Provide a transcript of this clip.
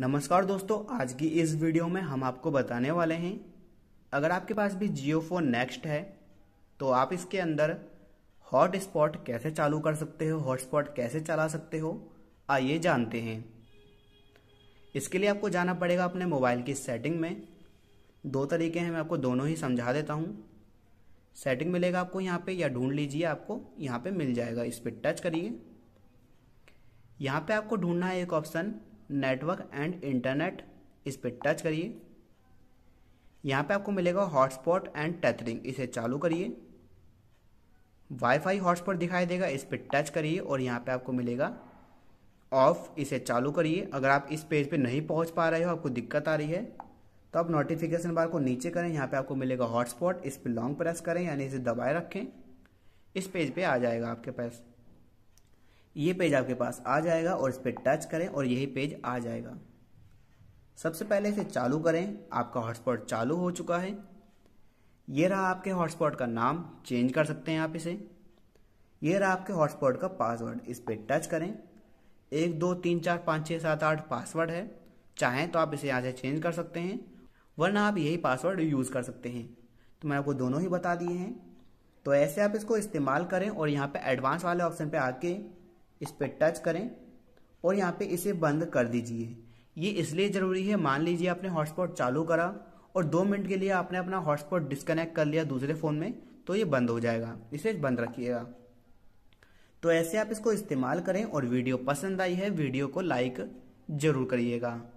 नमस्कार दोस्तों आज की इस वीडियो में हम आपको बताने वाले हैं अगर आपके पास भी जियो फोन नेक्स्ट है तो आप इसके अंदर हॉट स्पॉट कैसे चालू कर सकते हो हॉटस्पॉट कैसे चला सकते हो आइए जानते हैं इसके लिए आपको जाना पड़ेगा अपने मोबाइल की सेटिंग में दो तरीके हैं मैं आपको दोनों ही समझा देता हूँ सेटिंग मिलेगा आपको यहाँ पे या ढूंढ लीजिए आपको यहाँ पे मिल जाएगा इस पर टच करिए यहाँ पे आपको ढूंढना है एक ऑप्शन नेटवर्क एंड इंटरनेट इस पर टच करिए यहाँ पे आपको मिलेगा हॉटस्पॉट एंड टेथरिंग इसे चालू करिए वाईफाई हॉटस्पॉट दिखाई देगा इस पर टच करिए और यहाँ पे आपको मिलेगा ऑफ इसे चालू करिए अगर आप इस पेज पे नहीं पहुँच पा रहे हो आपको दिक्कत आ रही है तो आप नोटिफिकेशन बार को नीचे करें यहाँ पे आपको मिलेगा हॉटस्पॉट इस पर लॉन्ग प्रेस करें यानी इसे दबाए रखें इस पेज पे आ जाएगा आपके पास ये पेज आपके पास आ जाएगा और इस पर टच करें और यही पेज आ जाएगा सबसे पहले इसे चालू करें आपका हॉटस्पॉट चालू हो चुका है ये रहा आपके हॉटस्पॉट का नाम चेंज कर सकते हैं आप इसे ये रहा आपके हॉटस्पॉट का पासवर्ड इस पर टच करें एक दो तीन चार पाँच छः सात आठ पासवर्ड है चाहें तो आप इसे यहाँ से चेंज कर सकते हैं वरना आप यही पासवर्ड यूज़ कर सकते हैं तो मैं आपको दोनों ही बता दिए हैं तो ऐसे आप इसको इस्तेमाल करें और यहाँ पे एडवांस वाले ऑप्शन पे आके इस पर टच करें और यहाँ पे इसे बंद कर दीजिए ये इसलिए ज़रूरी है मान लीजिए आपने हॉटस्पॉट चालू करा और दो मिनट के लिए आपने अपना हॉटस्पॉट डिस्कनेक्ट कर लिया दूसरे फ़ोन में तो ये बंद हो जाएगा इसे बंद रखिएगा तो ऐसे आप इसको इस्तेमाल करें और वीडियो पसंद आई है वीडियो को लाइक ज़रूर करिएगा